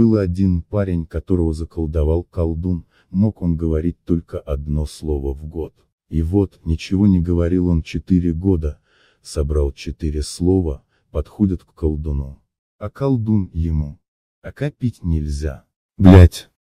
Был один парень, которого заколдовал колдун, мог он говорить только одно слово в год. И вот, ничего не говорил он четыре года, собрал четыре слова, подходят к колдуну. А колдун ему. А копить нельзя. Блять.